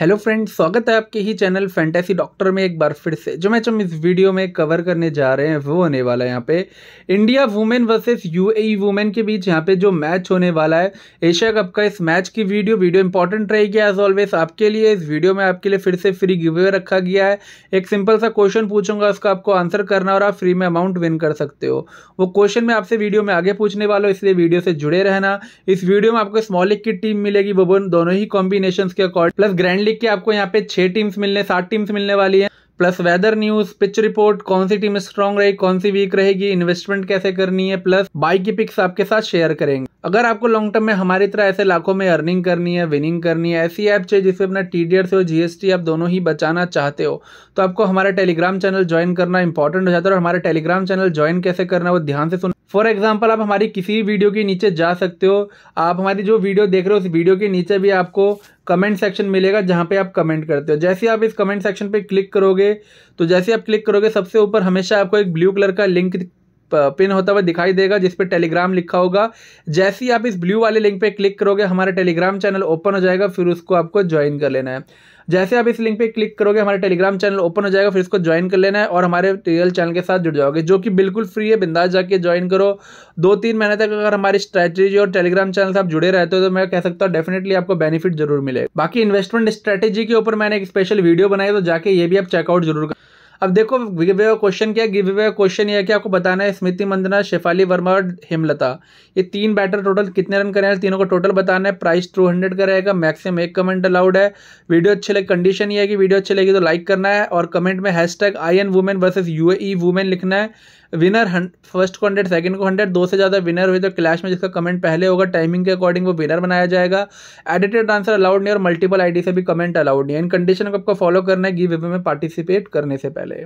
hello friend स्वागत है आपके ही चैनल फैंटेसी डॉक्टर में एक बार फिर से जो मैच हम इस वीडियो में कवर करने जा रहे हैं वो होने वाला है यहाँ पे India women versus UAE women के बीच यहाँ पे जो मैच होने वाला है एशिया कप का इस मैच की वीडियो वीडियो इंपॉर्टेंट रहेगी एज ऑलवेज आपके लिए इस वीडियो में आपके लिए फिर से फ्री गिवे रखा गया है एक सिंपल सा क्वेश्चन पूछूंगा उसका आपको आंसर करना और आप फ्री में अमाउंट विन कर सकते हो वो क्वेश्चन मैं आपसे वीडियो में आगे पूछने वाला हूँ इसलिए वीडियो से जुड़े रहना इस वीडियो में आपको स्मॉलिक की टीम मिलेगी वो दोनों ही कॉम्बिनेशन के अकॉर्ड प्लस ग्रैंड लीग के आपको यहाँ पे छह टीम्स मिलने सात टीम्स मिलने वाली है plus weather news pitch report कौन सी टीम स्ट्रांग रहेगी कौन सी वीक रहेगी इन्वेस्टमेंट कैसे करनी है प्लस बाइक की पिक्स आपके साथ शेयर करेंगे अगर आपको लॉन्ग टर्म में हमारी तरह ऐसे लाखों में अर्निंग करनी है विनिंग करनी है ऐसी ऐप चाहिए जिससे अपना टी डी और जीएसटी आप दोनों ही बचाना चाहते हो तो आपको हमारा टेलीग्राम चैनल ज्वाइन करना इंपॉर्टेंट हो जाता है और हमारा टेलीग्राम चैनल ज्वाइन कैसे करना है वो ध्यान से सुन फॉर एग्जाम्पल आप हमारी किसी भी वीडियो के नीचे जा सकते हो आप हमारी जो वीडियो देख रहे हो उस वीडियो के नीचे भी आपको कमेंट सेक्शन मिलेगा जहाँ पे आप कमेंट करते हो जैसे आप इस कमेंट सेक्शन पे क्लिक करोगे तो जैसे आप क्लिक करोगे सबसे ऊपर हमेशा आपको एक ब्लू कलर का लिंक पिन होता हुआ दिखाई देगा जिस पर टेलीग्राम लिखा होगा जैसे ही आप इस ब्लू वाले लिंक पे क्लिक करोगे हमारा टेलीग्राम चैनल ओपन हो जाएगा फिर उसको आपको ज्वाइन कर लेना है जैसे आप इस लिंक पे क्लिक करोगे हमारा टेलीग्राम चैनल ओपन हो जाएगा फिर इसको ज्वाइन कर लेना है और हमारे टीएल चैनल के साथ जुड़ जाओगे जो कि बिल्कुल फ्री है बिंदास जाके ज्वाइन करो दो तीन महीने तक अगर हमारी स्ट्रैटेजी और टेलीग्राम चैनल से आप जुड़े रहते हो तो मैं कह सकता हूँ डेफिनेटली आपको बेनिफिट जरूर मिले बाकी इन्वेस्टमेंट स्ट्रैटेजी के ऊपर मैंने एक स्पेशल वीडियो बनाया तो जाके ये भी आप चेकआउट जरूर कर अब देखो गिव क्वेश्चन क्या गिव अवे क्वेश्चन ये है कि आपको बताना है स्मृति मंदना शेफाली वर्मा और हिमलता ये तीन बैटर टोटल कितने रन करें तीनों का टोटल बताना है प्राइस टू हंड्रेड का रहेगा मैक्सिमम एक कमेंट अलाउड है वीडियो अच्छे लगे कंडीशन ये है कि वीडियो अच्छी लगी तो लाइक करना है और कमेंट में hashtag I N women versus U A women लिखना है विनर फर्स्ट को हंड्रेड सेकंड को हंड्रेड दो से ज़्यादा विनर हुए तो क्लैश में जिसका कमेंट पहले होगा टाइमिंग के अकॉर्डिंग वो विनर बनाया जाएगा एडिटेड आंसर अलाउड नहीं और मल्टीपल आईडी से भी कमेंट अलाउड नहीं इन कंडीशन को आपको फॉलो करना है गिव में पार्टिसिपेट करने से पहले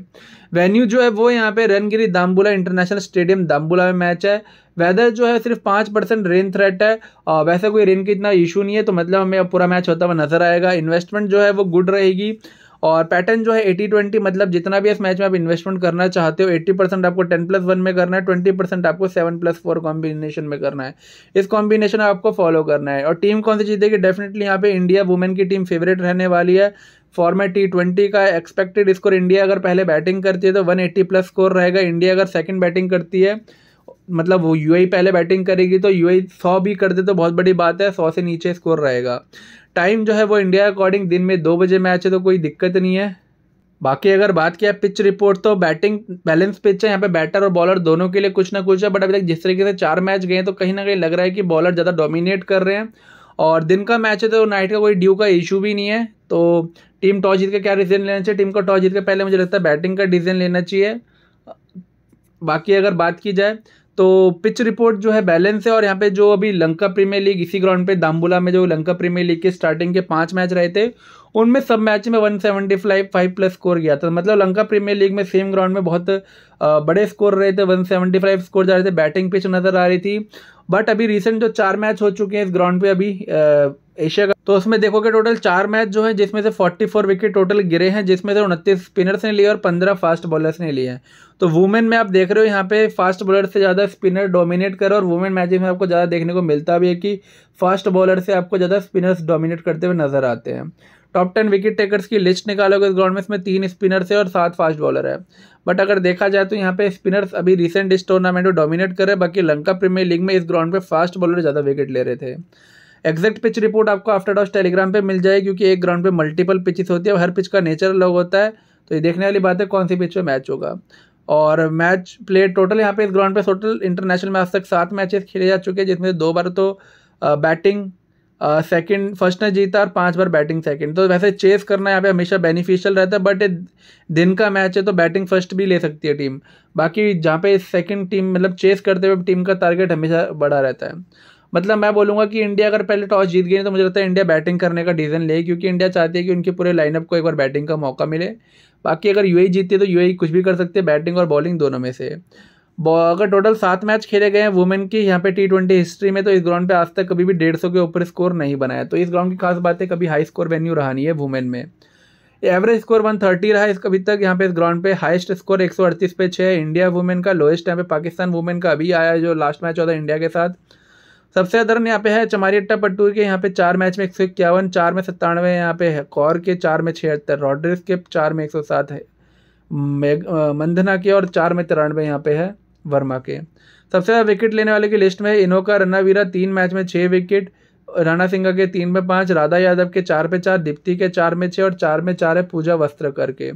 वेन्यू जो है वो यहाँ पे रनगिरी दामबुला इंटरनेशनल स्टेडियम दामबुला में मैच है वेदर जो है सिर्फ पाँच परसेंट रेन थ्रेट है आ, वैसे कोई रेन की इतना इशू नहीं है तो मतलब हमें पूरा मैच होता हुआ नजर आएगा इन्वेस्टमेंट जो है वो गुड रहेगी और पैटर्न जो है एटी ट्वेंटी मतलब जितना भी इस मैच में आप इन्वेस्टमेंट करना चाहते हो एट्टी परसेंट आपको टेन प्लस वन में करना है ट्वेंटी परसेंट आपको सेवन प्लस फोर कॉम्बिनेशन में करना है इस कॉम्बिनेशन आपको फॉलो करना है और टीम कौन सी जीतेगी डेफिनेटली यहाँ पे इंडिया वुमेन की टीम फेवरेट रहने वाली है फॉर्मेट टी ट्वेंटी का एक्सपेक्टेड स्कोर इंडिया अगर पहले बैटिंग करती है तो वन एट्टी प्लस स्कोर रहेगा इंडिया अगर सेकेंड बैटिंग करती है मतलब वो यू पहले बैटिंग करेगी तो आई सौ भी कर दे तो बहुत बड़ी बात है सौ से नीचे स्कोर रहेगा टाइम जो है वो इंडिया अकॉर्डिंग दिन में दो बजे मैच है तो कोई दिक्कत नहीं है बाकी अगर बात किया पिच रिपोर्ट तो बैटिंग बैलेंस पिच है यहाँ पे बैटर और बॉलर दोनों के लिए कुछ ना कुछ है बट अभी तक जिस तरीके से चार मैच गए तो कहीं ना कहीं लग रहा है कि बॉलर ज़्यादा डोमिनेट कर रहे हैं और दिन का मैच है तो नाइट का कोई ड्यू का इशू भी नहीं है तो टीम टॉस जीत के क्या डिसीजन लेना चाहिए टीम को टॉस जीत के पहले मुझे लगता है बैटिंग का डिसीजन लेना चाहिए बाकी अगर बात की जाए तो पिच रिपोर्ट जो है बैलेंस है और यहाँ पे जो अभी लंका प्रीमियर लीग इसी ग्राउंड पे दाम्बुला में जो लंका प्रीमियर लीग के स्टार्टिंग के पांच मैच रहे थे उनमें सब मैच में one seventy five five plus score गया था मतलब लंका प्रीमियर लीग में सेम ग्राउंड में बहुत बड़े स्कोर रहे थे वन सेवेंटी फाइव स्कोर जा रहे थे बैटिंग पिच नज़र आ रही थी बट अभी रिसेंट जो चार मैच हो चुके हैं इस ग्राउंड पे अभी एशिया का तो उसमें देखोगे टोटल चार मैच जो है जिसमें से 44 विकेट टोटल गिरे हैं जिसमें से उनतीस स्पिनर्स ने लिए और 15 फास्ट बॉलर्स ने लिए हैं तो वुमेन में आप देख रहे हो यहाँ पे फास्ट बॉलर से ज़्यादा स्पिनर डोमिनेट कर और वुमेन मैच में आपको ज़्यादा देखने को मिलता भी है कि फास्ट बॉलर से आपको ज़्यादा स्पिनर्स डोमिनेट करते हुए नजर आते हैं टॉप टेन विकेट टेकर्स की लिस्ट निकालोगे इस ग्राउंड में इसमें तीन स्पिनर्स है और सात फास्ट बॉलर है बट अगर देखा जाए तो यहाँ पे स्पिनर्स अभी रिसेंट इस टूर्नामेंट को डोमिनेट कर रहे बाकी लंका प्रीमियर लीग में इस ग्राउंड पे फास्ट बॉलर ज़्यादा विकेट ले रहे थे एक्जैक्ट पिच रिपोर्ट आपको आफ्टर डॉस टेलीग्राम पर मिल जाएगी क्योंकि एक ग्राउंड पर मल्टीपल पिचेस होती है हर पिच का नेचर अलग होता है तो ये देखने वाली बात है कौन सी पिच पर मैच होगा और मैच प्ले टोटल यहाँ पे इस ग्राउंड पे टोटल इंटरनेशनल मैच तक सात मैचेस खेले जा चुके हैं जिसमें दो बार तो बैटिंग सेकंड फर्स्ट ने जीता और पांच बार बैटिंग सेकंड तो वैसे चेस करना यहाँ पे हमेशा बेनिफिशियल रहता है बट दिन का मैच है तो बैटिंग फर्स्ट भी ले सकती है टीम बाकी जहाँ पे सेकंड टीम मतलब चेस करते हुए टीम का टारगेट हमेशा बड़ा रहता है मतलब मैं बोलूँगा कि इंडिया अगर पहले टॉस जीत गई तो मुझे लगता है इंडिया बैटिंग करने का डिसीजन ले क्योंकि इंडिया चाहती है कि उनके पूरे लाइनअप को एक बार बैटिंग का मौका मिले बाकी अगर यू e जीतती है तो यू e कुछ भी कर सकते हैं बैटिंग और बॉलिंग दोनों में से अगर टोटल सात मैच खेले गए हैं वुमेन की यहाँ पे टी ट्वेंटी हिस्ट्री में तो इस ग्राउंड पे आज तक कभी भी डेढ़ सौ के ऊपर स्कोर नहीं बनाया तो इस ग्राउंड की खास बात है कभी हाई स्कोर वेन्यू रहा नहीं है वुमेन में एवरेज स्कोर वन थर्टी रहा है इसका अभी तक यहाँ पे इस ग्राउंड पे हाईएस्ट स्कोर एक पे छः इंडिया वुमेन का लोएस्ट यहाँ पे पाकिस्तान वुमेन का अभी आया जो लास्ट मैच होता है इंडिया के साथ सबसे ज़्यादा रन यहाँ पे है चमारी अट्टा पट्टू के यहाँ पे चार मैच में एक सौ इक्यावन चार में सत्तानवे यहाँ पे है कौर के चार में छिहत्तर रॉड्रिस के चार में एक सौ सात है मंधना के और चार में तिरानवे यहाँ पे है वर्मा के सबसे ज़्यादा विकेट लेने वाले की लिस्ट में इनोका रनावीरा तीन मैच में छः विकेट राणा सिंघा के तीन में पाँच राधा यादव के चार पे चार दीप्ति के चार में छः और चार में चार है पूजा वस्त्रकर के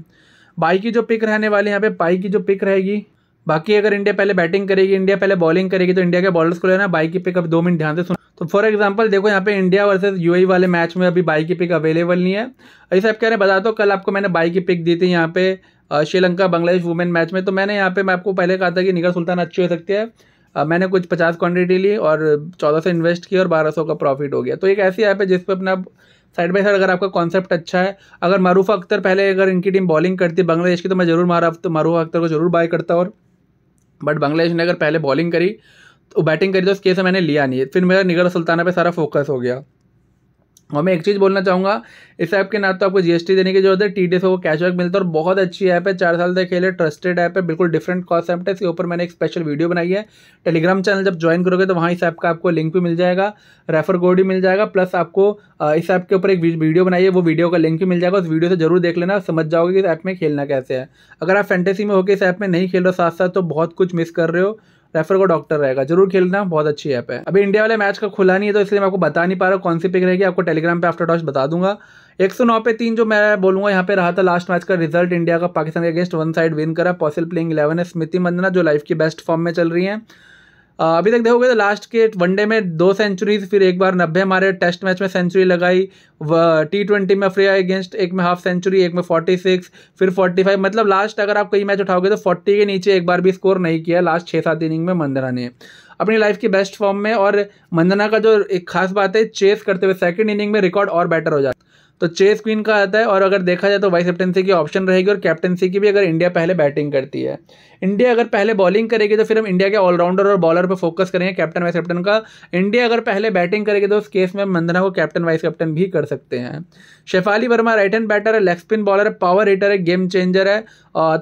बाई की जो पिक रहने वाली यहाँ पे पाई की जो पिक रहेगी बाकी अगर इंडिया पहले बैटिंग करेगी इंडिया पहले बॉलिंग करेगी तो इंडिया के बॉलर्स को लेना बाई की पिक अब दो मिनट ध्यान से सुन तो फॉर एग्जांपल देखो यहाँ पे इंडिया वर्सेस यूएई वाले मैच में अभी बाई की पिक अवेलेबल नहीं है ऐसे आप कह रहे हैं बता दो कल आपको मैंने बाई की पिक दी थी यहाँ पे श्रीलंका बांग्लादेश वुमेन मैच में तो मैंने यहाँ पे मैं आपको पहले कहा था कि निगर सुल्तान अच्छी हो सकती है मैंने कुछ पचास क्वान्टिटी ली और चौदह सौ इन्वेस्ट किया और बारह सौ का प्रॉफिट हो गया तो एक ऐसी ऐप है जिस पर अपना साइड बाय साइड अगर आपका कॉन्सेप्ट अच्छा है अगर मरूफा अख्तर पहले अगर इनकी टीम बॉलिंग करती है बांग्लादेश की तो मैं जरूर मारा तो मारूफ अख्तर को जरूर बाय करता और बट बांग्लादेश ने अगर पहले बॉलिंग करी तो बैटिंग करी तो उस केस मैंने लिया नहीं फिर मेरा निगर सुल्ताना पर सारा फोकस हो गया और मैं एक चीज़ बोलना चाहूँगा इस ऐप के ना तो आपको जीएसटी देने की जरूरत है टी डी से वो कैशबैक मिलता है और बहुत अच्छी ऐप है चार साल तक खेले ट्रस्टेड ऐप है बिल्कुल डिफरेंट कॉन्सेप्ट है इसके ऊपर मैंने एक स्पेशल वीडियो बनाई है टेलीग्राम चैनल जब ज्वाइन करोगे तो वहाँ इस ऐप का आपको लिंक भी मिल जाएगा रेफर कोड भी मिल जाएगा प्लस आपको इस ऐप के ऊपर एक वीडियो बनाई है वो वीडियो का लिंक भी मिल जाएगा उस वीडियो से जरूर देख लेना समझ जाओगे कि इस ऐप में खेलना कैसे है अगर आप फैंटेसी में होकर इस ऐप में नहीं खेल रहे हो साथ साथ तो बहुत कुछ मिस कर रहे हो रेफर को डॉक्टर रहेगा जरूर खेलना बहुत अच्छी ऐप है अभी इंडिया वाले मैच का खुला नहीं है तो इसलिए मैं आपको बता नहीं पा रहा कौन सी पिक रहेगी आपको टेलीग्राम पे आफ्टर टॉस बता दूंगा 109 पे तीन जो मैं बोलूंगा यहाँ पे रहा था लास्ट मैच का रिजल्ट इंडिया का पाकिस्तान के अगेंस्ट वन साइड विन करा पॉसिबल प्लेइंग इलेवन है स्मृति मंदना जो लाइफ की बेस्ट फॉर्म में चल रही है अभी तक देखोगे तो लास्ट के वनडे में दो सेंचुरीज फिर एक बार नब्बे हमारे टेस्ट मैच में सेंचुरी लगाई टी ट्वेंटी में फ्री अगेंस्ट एक में हाफ सेंचुरी एक में फोर्टी सिक्स फिर फोर्टी फाइव मतलब लास्ट अगर आप कई मैच उठाओगे तो फोर्टी के नीचे एक बार भी स्कोर नहीं किया लास्ट छः सात इनिंग में मंदना ने अपनी लाइफ की बेस्ट फॉर्म में और मंदना का जो एक खास बात है चेस करते हुए सेकेंड इनिंग में रिकॉर्ड और बेटर हो जाता तो चेस क्वीन का आता है और अगर देखा जाए तो वाइस कैप्टनसी की ऑप्शन रहेगी और कैप्टनसी की भी अगर इंडिया पहले बैटिंग करती है इंडिया अगर पहले बॉलिंग करेगी तो फिर हम इंडिया के ऑलराउंडर और बॉलर पर फोकस करेंगे कैप्टन वाइस कैप्टन का इंडिया अगर पहले बैटिंग करेगी तो उस केस में मंदना को कैप्टन वाइस कैप्टन भी कर सकते हैं Shafali Verma right hand batter है लेग स्पिन बॉलर है पावर हिटर है गेम चेंजर है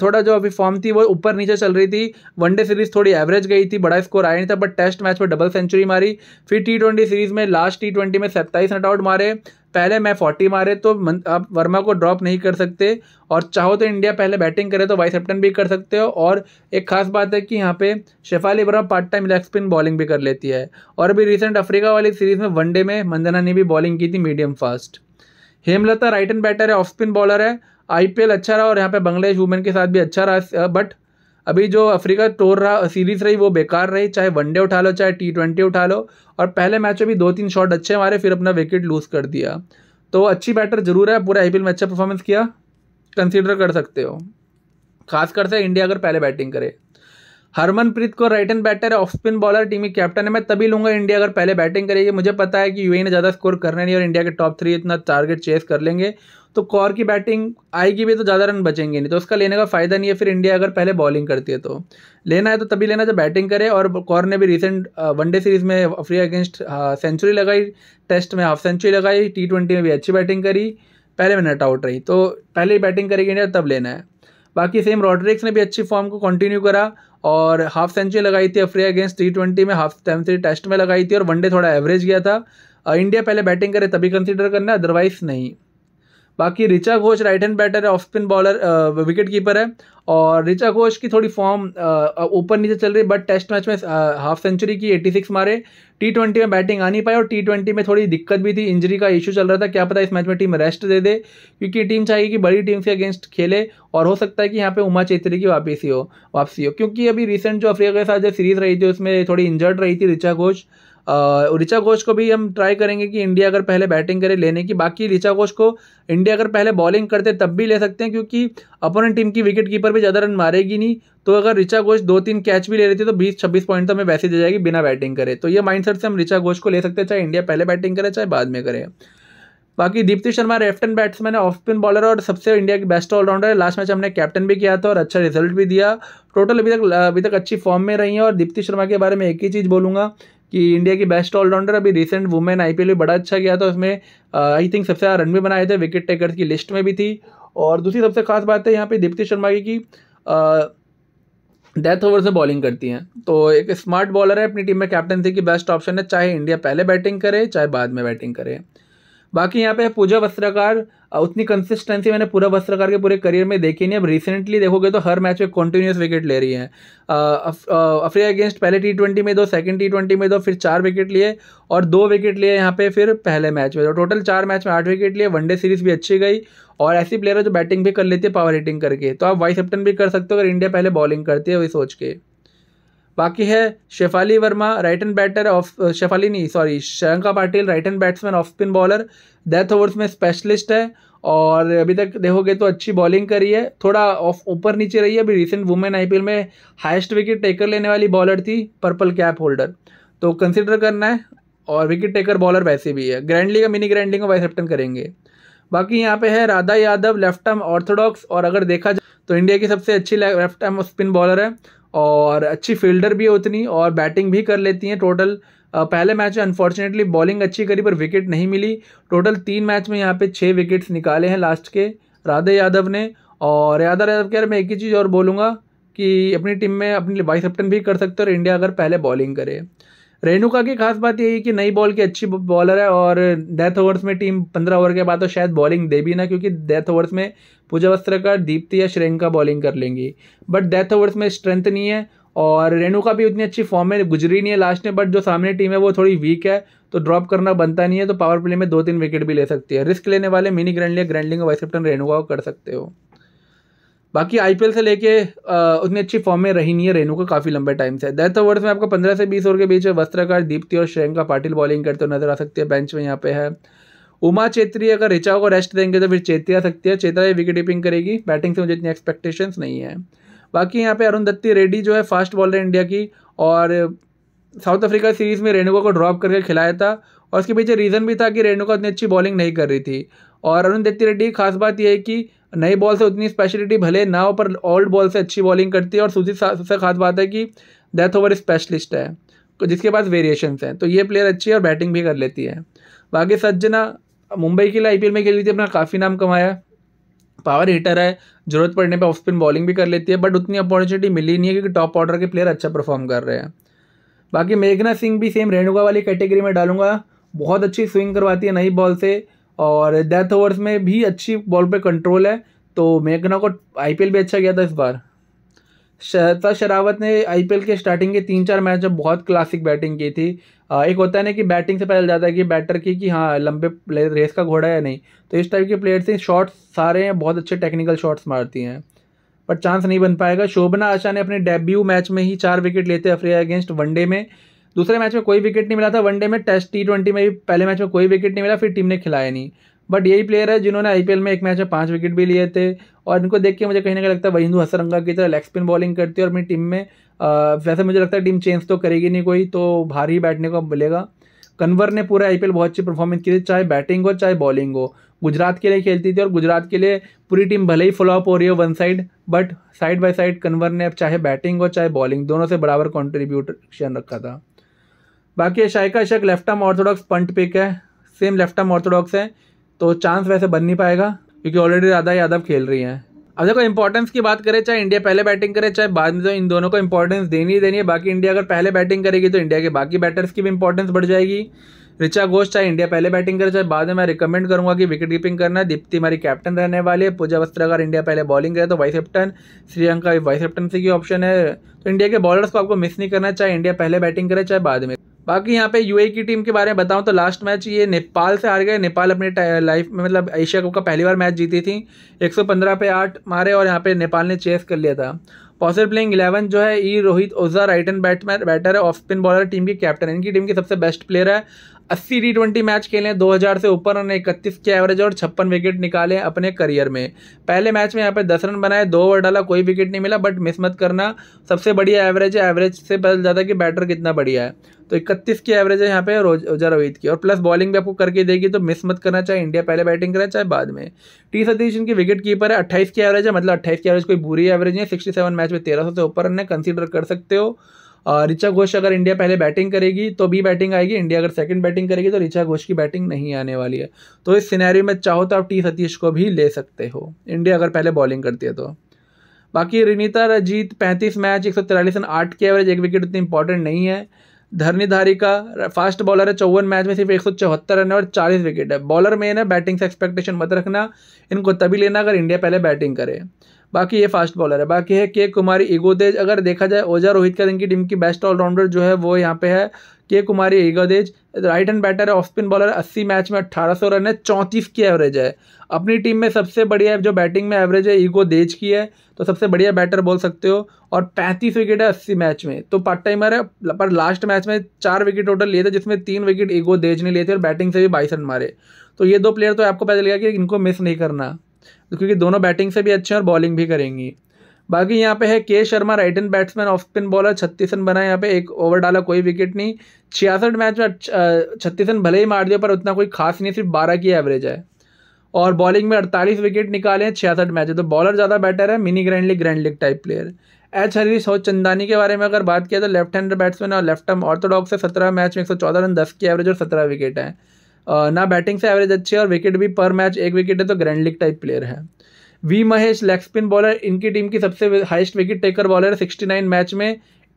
थोड़ा जो अभी फॉर्म थी वो ऊपर नीचे चल रही थी वनडे सीरीज थोड़ी एवरेज गई थी बड़ा स्कोर आया नहीं था बट टेस्ट मैच में डबल सेंचुरी मारी फिर टी सीरीज में लास्ट टी में सत्ताईस नट आउट मारे पहले मैं फोर्टी मारे तो आप वर्मा को ड्रॉप नहीं कर सकते और चाहो तो इंडिया पहले बैटिंग करे तो वाइस कैप्टन भी कर सकते हो और एक खास बात है कि यहाँ पे Shafali Verma part time leg spin bowling भी कर लेती है और अभी रिसेंट अफ्रीका वाली सीरीज में वनडे में मंदना ने भी बॉलिंग की थी medium fast Hemlata right hand batter है ऑफ स्पिन बॉलर है आई अच्छा रहा और यहाँ पर बांग्लादेश वुमेन के साथ भी अच्छा रहा बट अभी जो अफ्रीका टोर रहा सीरीज रही वो बेकार रही चाहे वनडे उठा लो चाहे टी ट्वेंटी उठा लो और पहले मैच में भी दो तीन शॉट अच्छे हमारे फिर अपना विकेट लूज़ कर दिया तो अच्छी बैटर जरूर है पूरा आई में अच्छा परफॉर्मेंस किया कंसिडर कर सकते हो खासकर से इंडिया अगर पहले बैटिंग करे हरमनप्रीत को right hand batter off spin bowler team की कैप्टन है मैं तभी लूंगा इंडिया अगर पहले बैटिंग करेगी मुझे पता है कि यूएई e ने ज़्यादा स्कोर करना नहीं और इंडिया के टॉप थ्री इतना टारगेट चेस कर लेंगे तो कौर की बैटिंग आएगी भी तो ज़्यादा रन बचेंगे नहीं तो उसका लेने का फ़ायदा नहीं है फिर इंडिया अगर पहले बॉलिंग करती है तो लेना है तो तभी लेना जब बैटिंग करे और कौर ने भी रिसेंट वनडे सीरीज़ में अफ्रीका अगेंस्ट सेंचुरी लगाई टेस्ट में हाफ सेंचुरी लगाई टी ट्वेंटी में भी अच्छी बैटिंग करी पहले मिनट आउट रही तो पहले ही बैटिंग करेगी इंडिया तब लेना है बाकी सेम रॉड्रिक्स ने भी अच्छी फॉर्म को कंटिन्यू करा और हाफ सेंचुरी लगाई थी अफ्रीका अगेंस्ट टी ट्वेंटी में हाफ सेंचुरी टेस्ट में लगाई थी और वनडे थोड़ा एवरेज गया था इंडिया पहले बैटिंग करे तभी कंसिडर करना अदरवाइज नहीं बाकी Richa Ghosh right hand batter है off spin bowler wicket keeper है और ऋचा घोष की थोड़ी फॉर्म ऊपर नीचे चल रही है बट टेस्ट मैच में हाफ सेंचुरी की 86 मारे टी ट्वेंटी में बैटिंग आ नहीं पाई और टी ट्वेंटी में थोड़ी दिक्कत भी थी इंजरी का इशू चल रहा था क्या पता इस मैच में टीम रेस्ट दे दे क्योंकि टीम चाहिए कि बड़ी टीम से अगेंस्ट खेले और हो सकता है कि यहाँ पे उमा चेत्री की वापसी हो वापसी हो क्योंकि अभी रिसेंट जो अफ्रीका के साथ जो सीरीज रही थी उसमें थोड़ी इंजर्ड रही थी ऋचा घोष ऋचा घोष को भी हम ट्राई करेंगे कि इंडिया अगर पहले बैटिंग करे लेने की बाकी ऋचा घोष को इंडिया अगर पहले बॉलिंग करते तब भी ले सकते हैं क्योंकि अपोनेंट टीम की विकेट कीपर भी ज़्यादा रन मारेगी नहीं तो अगर ऋचा घोष दो तीन कैच भी ले रही थी तो बीस छब्बीस पॉइंट तो हमें वैसे दे जाएगी बिना बैटिंग करे तो ये माइंड से हम ऋचा घोष को ले सकते हैं चाहे इंडिया पहले बैटिंग करे चाहे बाद में करे बाकी दीप्ति शर्मा लेफ्टन बैट्समैन है ऑफ स्पिन बॉलर और सबसे इंडिया की बेस्ट ऑलराउंडर है लास्ट मैच हमने कैप्टन भी किया था और अच्छा रिजल्ट भी दिया टोटल अभी तक अभी तक अच्छी फॉर्म में रही है और दीप्ति शर्मा के बारे में एक ही चीज़ बोलूँगा कि इंडिया की बेस्ट ऑलराउंडर अभी रिसेंट वुमेन आई भी बड़ा अच्छा गया था उसमें आई uh, थिंक सबसे ज़्यादा रन भी बनाए थे विकेट टेकर्स की लिस्ट में भी थी और दूसरी सबसे खास बात है यहाँ पे दीप्ति शर्मा की कि डेथ uh, ओवर से बॉलिंग करती हैं तो एक स्मार्ट बॉलर है अपनी टीम में कैप्टनसी की बेस्ट ऑप्शन है चाहे इंडिया पहले बैटिंग करे चाहे बाद में बैटिंग करे बाकी यहाँ पे पूजा वस्त्राकार उतनी कंसिस्टेंसी मैंने पूरा बस्त्रकार के पूरे करियर में देखी नहीं अब रिसेंटली देखोगे तो हर मैच में कंटिन्यूस विकेट ले रही हैं अफ्रीका अगेंस्ट पहले टी ट्वेंटी में दो सेकंड टी ट्वेंटी में दो फिर चार विकेट लिए और दो विकेट लिए यहाँ पे फिर पहले मैच में तो टोटल चार मैच में आठ विकेट लिए वनडे सीरीज भी अच्छी गई और ऐसी प्लेयर है जो बैटिंग भी कर लेती है पावर हिटिंग करके तो आप वाइस कैप्टन भी कर सकते हो अगर इंडिया पहले बॉलिंग करती है वही सोच के बाकी है Shafali Verma right hand batter off Shafali नहीं sorry Shreyanka Patil right hand batsman off spin bowler death overs में स्पेशलिस्ट है और अभी तक देखोगे तो अच्छी बॉलिंग करी है थोड़ा ऑफ ऊपर नीचे रही है अभी रिसेंट वुमेन आईपीएल में हाईएस्ट विकेट टेकर लेने वाली बॉलर थी पर्पल कैप होल्डर तो कंसिडर करना है और विकेट टेकर बॉलर वैसे भी है ग्रैंडली का मिनी ग्रैंडली का वाइस कैप्टन करेंगे बाकी यहाँ पे है Radha Yadav left arm orthodox और अगर देखा जाए तो इंडिया की सबसे अच्छी लेफ्ट आर्म स्पिन बॉलर है और अच्छी फील्डर भी है उतनी और बैटिंग भी कर लेती हैं टोटल पहले मैच में अनफॉर्चुनेटली बॉलिंग अच्छी करी पर विकेट नहीं मिली टोटल तीन मैच में यहाँ पे छः विकेट्स निकाले हैं लास्ट के राधे यादव ने और यादव यादव के मैं एक ही चीज़ और बोलूँगा कि अपनी टीम में अपनी वाइस कैप्टन भी कर सकते हो और इंडिया अगर पहले बॉलिंग करे रेणुका की खास बात यही है कि नई बॉल की अच्छी बॉलर है और डेथ ओवर्स में टीम पंद्रह ओवर के बाद तो शायद बॉलिंग दे भी ना क्योंकि डेथ ओवर्स में पूजा वस्त्र का दीप्ति या श्रेयंका बॉलिंग कर लेंगी बट डेथ ओवर्स में स्ट्रेंथ नहीं है और रेणुका भी उतनी अच्छी फॉर्म में गुजरी नहीं है लास्ट में बट जो सामने टीम है वो थोड़ी वीक है तो ड्रॉप करना बनता नहीं है तो पावर प्ले में दो तीन विकेट भी ले सकती है रिस्क लेने वाले mini grand league grand league vice captain Renuka को कर सकते हो बाकी आईपीएल से लेके उतनी अच्छी फॉर्म में रही नहीं है रेनू का काफ़ी लंबे टाइम से डेथ ओवर्स में आपको पंद्रह से बीस ओवर के बीच वस्त्रकार दीप्ति और श्रेयंका पाटिल बॉलिंग करते हुए नजर आ सकती है बेंच में यहाँ पे है उमा चेत्री अगर रिचाओ को रेस्ट देंगे तो फिर चेत्री आ सकती है चेत्रा ये विकेट कीपिंग करेगी बैटिंग से मुझे इतनी एक्सपेक्टेशंस नहीं है बाकी यहाँ पे अरुण दत्ती रेड्डी जो है फास्ट बॉलर इंडिया की और साउथ अफ्रीका सीरीज़ में रेणुका को ड्रॉप करके खिलाया था और उसके पीछे रीज़न भी था कि रेणुका इतनी अच्छी बॉलिंग नहीं कर रही थी और अरुण दत्ती रेड्डी की खास बात यह है कि नई बॉल से उतनी स्पेशलिटी भले ना हो पर ओल्ड बॉल से अच्छी बॉलिंग करती है और सूजी सबसे खास बात है कि डेथ ओवर स्पेशलिस्ट है जिसके पास वेरिएशंस हैं तो ये प्लेयर अच्छी है और बैटिंग भी कर लेती है बाकी सज्जना मुंबई के लिए आई में खेली थी अपना काफ़ी नाम कमाया पावर हीटर है जरूरत पड़ने पर ऑफ स्पिन बॉलिंग भी कर लेती है बट उतनी अपॉर्चुनिटी मिली नहीं है क्योंकि टॉप ऑर्डर के प्लेयर अच्छा परफॉर्म कर रहे हैं बाकी मेघना सिंह भी सेम रेणुका वाली कैटेगरी में डालूंगा बहुत अच्छी स्विंग करवाती है नई बॉल से और डेथ ओवर्स में भी अच्छी बॉल पे कंट्रोल है तो मेघना को आईपीएल भी अच्छा गया था इस बार श्वेता शरावत ने आईपीएल के स्टार्टिंग के तीन चार मैच में बहुत क्लासिक बैटिंग की थी एक होता है ना कि बैटिंग से पहले जाता है कि बैटर की कि हाँ लंबे रेस का घोड़ा है नहीं तो इस टाइप के प्लेयर से शॉट्स सारे हैं बहुत अच्छे टेक्निकल शॉट्स मारती हैं पर चांस नहीं बन पाएगा शोभना आशा ने अपने डेब्यू मैच में ही चार विकेट लेते अफ्रीका अगेंस्ट वनडे में दूसरे मैच में कोई विकेट नहीं मिला था वनडे में टेस्ट टी ट्वेंटी में भी पहले मैच में कोई विकेट नहीं मिला फिर टीम ने खिलाया नहीं बट यही प्लेयर है जिन्होंने आई में एक मैच में पाँच विकेट भी लिए थे और इनको देख के मुझे कहीं ना कहीं लगता है वहिंदू हसरंगा की तरह लेग स्पिन बॉलिंग करती है और अपनी टीम में वैसे मुझे लगता है टीम चेंज तो करेगी नहीं कोई तो भारी बैठने को मिलेगा कन्वर ने पूरा आईपीएल बहुत अच्छी परफॉर्मेंस की थी चाहे बैटिंग हो चाहे बॉलिंग हो गुजरात के लिए खेलती थी और गुजरात के लिए पूरी टीम भले ही फ्लॉप हो रही हो one side but side by side कन्वर ने अब चाहे बैटिंग हो चाहे बॉलिंग दोनों से बराबर कॉन्ट्रीब्यूटन रखा था बाकी शाही का शक लेफ्ट आर्म ऑर्थोडॉक्स पंट पिक है सेम लेफ्ट आर्म ऑर्थोडॉक्स है तो चांस वैसे बन नहीं पाएगा क्योंकि ऑलरेडी राधा यादव खेल रही हैं अब देखो इंपॉर्टेंस की बात करें चाहे इंडिया पहले बैटिंग करे चाहे बाद में तो इन दोनों को इंपॉर्टेंस देनी ही देनी है बाकी इंडिया अगर पहले बैटिंग करेगी तो इंडिया के बाकी बैटर्स की भी इंपॉर्टेंस बढ़ जाएगी रिचा घोष चाहे इंडिया पहले बैटिंग करे चाहे बाद में मैं रिकमेंड करूंगा कि विकेट कीपिंग करना दीप्ति हमारी कैप्टन रहने वाली है पूजा वस्त्र अगर इंडिया पहले बॉलिंग करे तो vice captain Sri Lanka vice captaincy की ऑप्शन है तो इंडिया के बॉलर्स को आपको मिस नहीं करना चाहे इंडिया पहले बैटिंग करे चाहे बाद में बाकी यहाँ पे यूएई e की टीम के बारे में बताऊँ तो लास्ट मैच ये नेपाल से हार गए नेपाल अपने लाइफ में मतलब एशिया कप का पहली बार मैच जीती थी 115 पे आठ मारे और यहाँ पे नेपाल ने चेस कर लिया था पॉसिबल प्लेइंग इलेवन जो है E Rohit Ojha right hand batsman batter है ऑफ स्पिन बॉलर टीम की कैप्टन इनकी टीम की सबसे बेस्ट प्लेयर है अस्सी टी ट्वेंटी मैच खेले दो हज़ार से ऊपर उन्होंने इकतीस के एवरेज और छप्पन विकेट निकाले अपने करियर में पहले मैच में यहाँ पे दस रन बनाए दो ओवर डाला कोई विकेट नहीं मिला बट मिस मत करना सबसे बढ़िया एवरेज है एवरेज से पता चल जाता है कि बैटर कितना बढ़िया है तो इकतीस की एवरेज है यहाँ पे रोजा रोहित की और प्लस बॉलिंग भी आपको करके देगी तो मिस मत करना चाहे इंडिया पहले बैटिंग करे चाहे बाद में टी सतीश इनकी विकेट कीपर है अट्ठाईस की एवरेज है मतलब अट्ठाईस की एवरेज कोई बुरी एवरेज है सिक्सटी सेवन मैच में तेरह सौ से ऊपर रन कंसिडर कर सकते हो रिचा घोष अगर इंडिया पहले बैटिंग करेगी तो भी बैटिंग आएगी इंडिया अगर सेकंड बैटिंग करेगी तो रिचा घोष की बैटिंग नहीं आने वाली है तो इस सिनेरियो में चाहो तो आप टी सतीश को भी ले सकते हो इंडिया अगर पहले बॉलिंग करती है तो बाकी रिनीता रजीत पैंतीस मैच एक सौ तिरालीस रन आठ की एवरेज एक विकेट उतनी इंपॉर्टेंट नहीं है धरनीधारी का फास्ट बॉलर है चौवन मैच में सिर्फ एक रन है और चालीस विकेट है बॉलर में ना बैटिंग से एक्सपेक्टेशन मत रखना इनको तभी लेना अगर इंडिया पहले बैटिंग करे बाकी ये फास्ट बॉलर है बाकी है के कुमारी इगोदेज अगर देखा जाए ओजा रोहित का इनकी टीम की बेस्ट ऑलराउंडर जो है वो यहाँ पे है K Kumari Egodage right hand batter है ऑफ स्पिन बॉलर अस्सी मैच में अट्ठारह सौ रन है चौंतीस की एवरेज है अपनी टीम में सबसे बढ़िया जो बैटिंग में एवरेज है ईगो देज की है तो सबसे बढ़िया बैटर बोल सकते हो और पैंतीस विकेट है अस्सी मैच में तो पार्ट टाइमर है पर लास्ट मैच में चार विकेट टोटल लिए थे जिसमें तीन विकेट ईगो देज ने लिए थे और बैटिंग से भी बाईस रन मारे तो ये दो प्लेयर तो आपको पता चल गया कि इनको मिस नहीं करना क्योंकि दोनों बैटिंग से भी अच्छे हैं और बॉलिंग भी करेंगी बाकी यहाँ पे है K Sharma right hand batsman off spin bowler छत्तीस रन बनाए यहाँ पे एक ओवर डाला कोई विकेट नहीं छियासठ मैच में छत्तीस रन भले ही मार दिया पर उतना कोई खास नहीं सिर्फ बारह की एवरेज है और बॉलिंग में अड़तालीस विकेट निकाले हैं छियासठ मैच है तो बॉलर ज़्यादा बैटर है mini grand league grand league type player H Harish हो चंदानी के बारे में अगर बात किया तो लेफ्ट हैंडर बैट्समैन और लेफ्ट आर्म ऑर्थोडॉक्स से सत्रह मैच में एक सौ चौदह रन दस की एवरेज और सत्रह विकेट है ना बैटिंग से एवरेज अच्छी है और विकेट भी पर मैच एक विकेट है तो ग्रैंड लीग टाइप प्लेयर है V Mahesh leg spin bowler इनकी टीम की सबसे highest wicket taker bowler sixty nine match में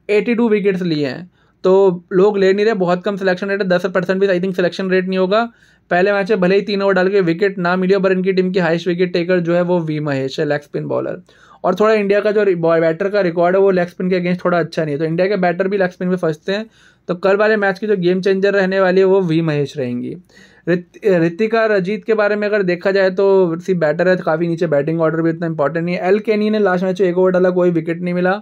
एटी टू विकेट्स लिए हैं तो लोग ले नहीं रहे बहुत कम सिलेक्शन रेट है दस परसेंट भी आई थिंक सिलेक्शन रेट नहीं होगा पहले मैच में भले ही तीन ओवर डाल के विकेट ना मिली पर इनकी टीम की हाइस्ट विकेट टेकर जो है वो वी महेश है लेग स्पिन बॉलर और थोड़ा इंडिया का जो बैटर का रिकॉर्ड है वो लेग स्पिन के अगेंस्ट थोड़ा अच्छा नहीं है तो इंडिया के बैटर भी लेग स्पिन में फंसते हैं तो कल वाले मैच की जो गेम चेंजर रहने वाली है वो वी महेश रहेंगी रितिका रजीत के बारे में अगर देखा जाए तो सी बैटर है काफ़ी नीचे बैटिंग ऑर्डर भी इतना इंपॉर्टेंट नहीं है एल केनी ने लास्ट मैच एक ओवर डाला कोई विकेट नहीं मिला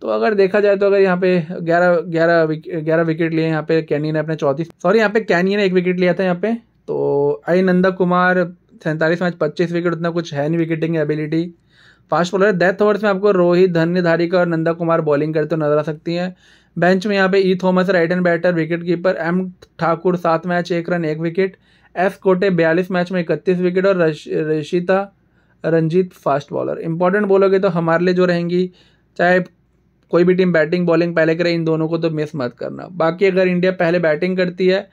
तो अगर देखा जाए तो अगर यहाँ पे ग्यारह ग्यारह विक, ग्यारह विकेट लिए यहाँ पे कैनी ने अपने चौंतीस सॉरी यहाँ पे कैनी ने एक विकेट लिया था यहाँ पे तो आई नंदा कुमार सैंतालीस मैच पच्चीस विकेट उतना कुछ है नहीं विकेटिंग ability fast bowler death overs में आपको रोहित धन्य धारिका और नंदा कुमार बॉलिंग करते हुए नजर आ सकती हैं बेंच में यहाँ पे E Thomas right hand batter wicket keeper M Thakur सात मैच एक रन एक विकेट एस कोटे बयालीस मैच में इकतीस विकेट और Rashita Ranjit fast bowler important बोलोगे तो हमारे लिए जो रहेंगी चाहे कोई भी टीम बैटिंग बॉलिंग पहले करे इन दोनों को तो मिस मत करना बाकी अगर इंडिया पहले बैटिंग करती है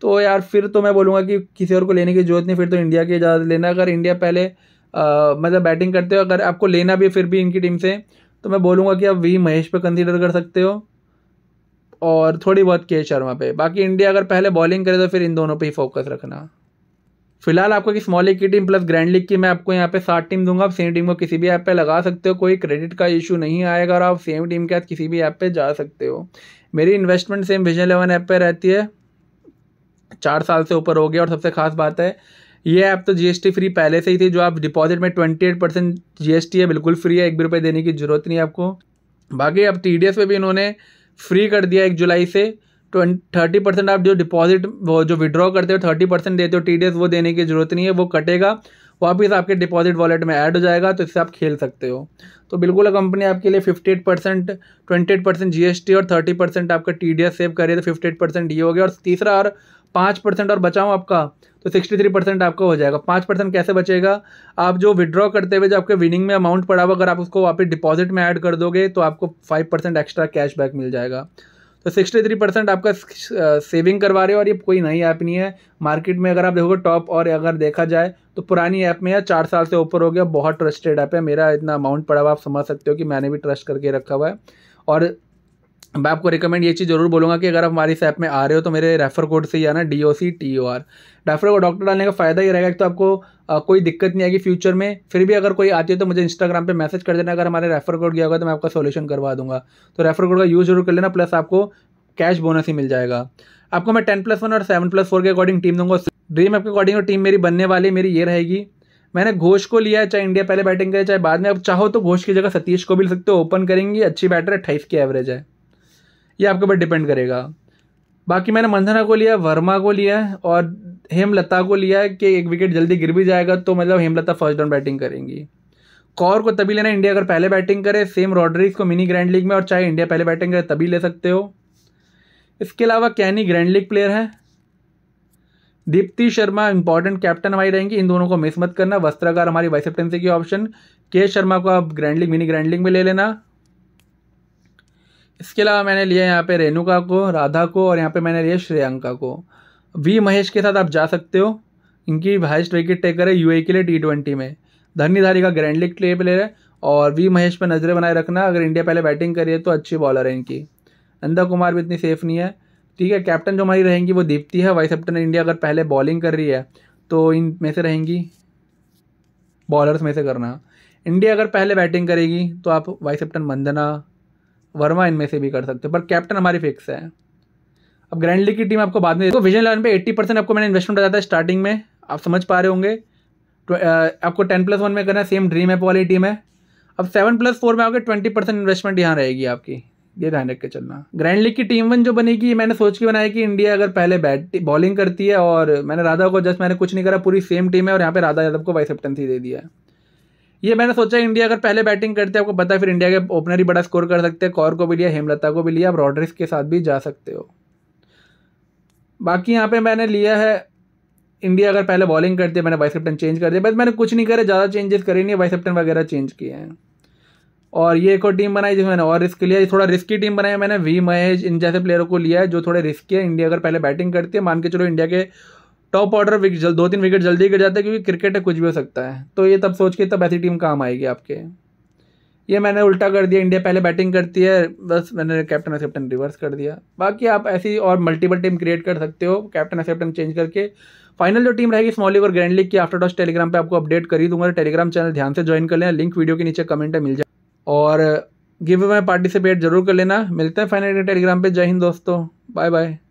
तो यार फिर तो मैं बोलूँगा कि किसी और को लेने की जरूरत नहीं फिर तो इंडिया की इजाज़त लेना अगर इंडिया पहले आ, मतलब बैटिंग करते हो अगर आपको लेना भी फिर भी इनकी टीम से तो मैं बोलूँगा कि आप वी महेश पर कंसिडर कर सकते हो और थोड़ी बहुत के शर्मा पे बाकी इंडिया अगर पहले बॉलिंग करे तो फिर इन दोनों पे ही फोकस रखना फिलहाल आपको की स्मॉल लीग की टीम प्लस ग्रैंड लीग की मैं आपको यहाँ पे सात टीम दूंगा आप सेम टीम को किसी भी ऐप पे लगा सकते हो कोई क्रेडिट का इशू नहीं आएगा और आप सेम टीम के साथ किसी भी ऐप पे जा सकते हो मेरी investment same vision eleven app पे रहती है चार साल से ऊपर हो गया और सबसे खास बात है ये ऐप तो जी फ्री पहले से ही थी जो आप डिपॉजिट में ट्वेंटी एट परसेंट जी है बिल्कुल फ्री है एक भी रुपये देने की जरूरत नहीं आपको बाकी अब टी डी एस पे भी इन्होंने फ्री कर दिया एक जुलाई से ट्वेंटी थर्टी परसेंट आप जो डिपॉजिट वो जो विड्रॉ करते हो थर्टी परसेंट देते हो टी वो देने की ज़रूरत नहीं है वो कटेगा वापस आपके डिपॉजिट वॉलेट में ऐड हो जाएगा तो इससे आप खेल सकते हो तो बिल्कुल कंपनी आपके लिए fifty eight percent twenty eight percent जी और थर्टी परसेंट आपका टी सेव करे तो फिफ्टी एट परसेंट ये हो गया और तीसरा और पाँच परसेंट और बचाओ आपका तो सिक्सटी थ्री परसेंट आपका हो जाएगा पाँच परसेंट कैसे बचेगा आप जो विड्रॉ करते हुए जो आपके विनिंग में अमाउंट पड़ा हुआ अगर आप उसको वापस डिपॉजिट में ऐड कर दोगे तो आपको फाइव परसेंट एक्स्ट्रा कैशबैक मिल जाएगा तो सिक्सटी थ्री परसेंट आपका सेविंग uh, करवा रहे हो और ये कोई नई ऐप नहीं है मार्केट में अगर आप देखोगे टॉप और अगर देखा जाए तो पुरानी ऐप में या चार साल से ऊपर हो गया बहुत ट्रस्टेड ऐप है मेरा इतना अमाउंट पड़ा हुआ आप समझ सकते हो कि मैंने भी ट्रस्ट करके रखा हुआ है और मैं आपको रिकमेंड ये चीज़ जरूर बोलूँगा कि अगर आप हमारी इस ऐप में आ रहे हो तो मेरे रेफर कोड से ही आना D O C T O R refer को डॉक्टर डालने का फ़ायदा ही रहेगा कि तो आपको आ, कोई दिक्कत नहीं आएगी फ्यूचर में फिर भी अगर कोई आती है तो मुझे इंस्टाग्राम पे मैसेज कर देना अगर हमारे रेफर कोड गया होगा तो मैं आपका सोल्यूशन करवा दूंगा तो रेफर कोड का यूज़ जरूर कर लेना प्लस आपको कैश बोनस ही मिल जाएगा आपको मैं टेन प्लस वन और सेवन प्लस फोर के अकॉर्डिंग टीम दूंगा ड्रीम आपके अकॉर्डिंग टीम मेरी बनने वाली मेरी ये रहेगी मैंने घोष को लिया है चाहे इंडिया पहले बैटिंग करे चाहे बाद में आप चाहो तो घोष की जगह सतीश को भी ले सकते हो ओपन करेंगी अच्छी बैटर अट्ठाईस की एवरेज है ये आपके ऊपर डिपेंड करेगा बाकी मैंने मंथना को लिया वर्मा को लिया है और हेमलता को लिया है कि एक विकेट जल्दी गिर भी जाएगा तो मतलब हेमलता फर्स्ट डाउन बैटिंग करेंगी कौर को तभी लेना इंडिया अगर पहले बैटिंग करे सेम रॉड्रिक्स को मिनी ग्रैंड लीग में और चाहे इंडिया पहले बैटिंग करे तभी ले सकते हो इसके अलावा कैनी ग्रैंड लीग प्लेयर है दीप्ति शर्मा इंपॉर्टेंट कैप्टन हमारी रहेंगी इन दोनों को मिस मत करना वस्त्रागार हमारी वाइस कैप्टनसी की ऑप्शन के शर्मा को आप grand league mini grand league में ले लेना इसके अलावा मैंने लिया यहाँ पे रेणुका को राधा को और यहाँ पे मैंने लिया श्रेयंका को वी महेश के साथ आप जा सकते हो इनकी हाइस्ट विकेट टेकर है यूए के लिए टी ट्वेंटी में धनीधारी का ग्रैंड लीग प्ले प्लेयर है और वी महेश पर नज़रें बनाए रखना अगर इंडिया पहले बैटिंग करिए तो अच्छी बॉलर है इनकी नंदा कुमार भी इतनी सेफ नहीं है ठीक है कैप्टन जो हमारी रहेंगी वो दीप्ति है वाइस कैप्टन इंडिया अगर पहले बॉलिंग कर रही है तो इन में से रहेंगी बॉलर्स में से करना इंडिया अगर पहले बैटिंग करेगी तो आप वाइस कैप्टन मंदना वर्मा इनमें से भी कर सकते हो पर कैप्टन हमारी फिक्स है अब ग्रैंड लीग की टीम आपको बाद में देखो विजन इलेवन पे 80 परसेंट आपको मैंने इन्वेस्टमेंट बताया था स्टार्टिंग में आप समझ पा रहे होंगे तो, आपको टेन प्लस वन में करना सेम ड्रीम ऐप वाली टीम है अब सेवन प्लस फोर में आओगे ट्वेंटी परसेंट इन्वेस्टमेंट यहाँ रहेगी आपकी ये ध्यान रख के चलना ग्रैंड लीग की टीम वन जो बनेगी मैंने सोच के बनाया कि इंडिया अगर पहले बैट बॉलिंग करती है और मैंने राधा को जस्ट मैंने कुछ नहीं करा पूरी सेम टीम है और यहाँ पर राधा यादव को वाइस कैप्टनसी दे दिया है ये मैंने सोचा इंडिया अगर पहले बैटिंग करते आपको पता है फिर इंडिया के ओपनर ही बड़ा स्कोर कर सकते हैं कौर को भी लिया हेमलता को भी लिया आप रॉड्रिस के साथ भी जा सकते हो बाकी यहाँ पे मैंने लिया है इंडिया अगर पहले बॉलिंग करती है मैंने वाइस कैप्टन चेंज कर दिया बस मैंने कुछ नहीं करे ज़्यादा चेंजेस करे नहीं वाइस कैप्टन वगैरह चेंज किए हैं और ये एक और टीम बनाई जिसमें मैंने और रिस्क लिया ये थोड़ा रिस्की टीम बनाई मैंने वी महेश इन जैसे प्लेयरों को लिया है जो थोड़े रिस्की है इंडिया अगर पहले बैटिंग करती है मान के चलो इंडिया के टॉप ऑर्डर विकेट जल्द दो तीन विकेट जल्दी गिर जाते हैं क्योंकि क्रिकेट है कुछ भी हो सकता है तो ये तब सोच के तब ऐसी टीम काम आएगी आपके ये मैंने उल्टा कर दिया इंडिया पहले बैटिंग करती है बस मैंने कैप्टन असिप्टन कैप्टन रिवर्स कर दिया बाकी आप ऐसी और मल्टीपल टीम क्रिएट कर सकते हो कैप्टन असिप्टन कैप्टन चेंज करके फाइनल जो टीम रहेगी स्मॉल लीग और ग्रैंड लीग की आफ्टर टॉस टेलीग्राम पे आपको अपडेट कर ही दूंगा टेलीग्राम चैनल ध्यान से ज्वाइन कर लेना लिंक वीडियो के नीचे कमेंट है मिल जाए और गिव में पार्टिसिपेट जरूर कर लेना मिलते हैं फाइनल टेलीग्राम पर जय हिंद दोस्तों बाय बाय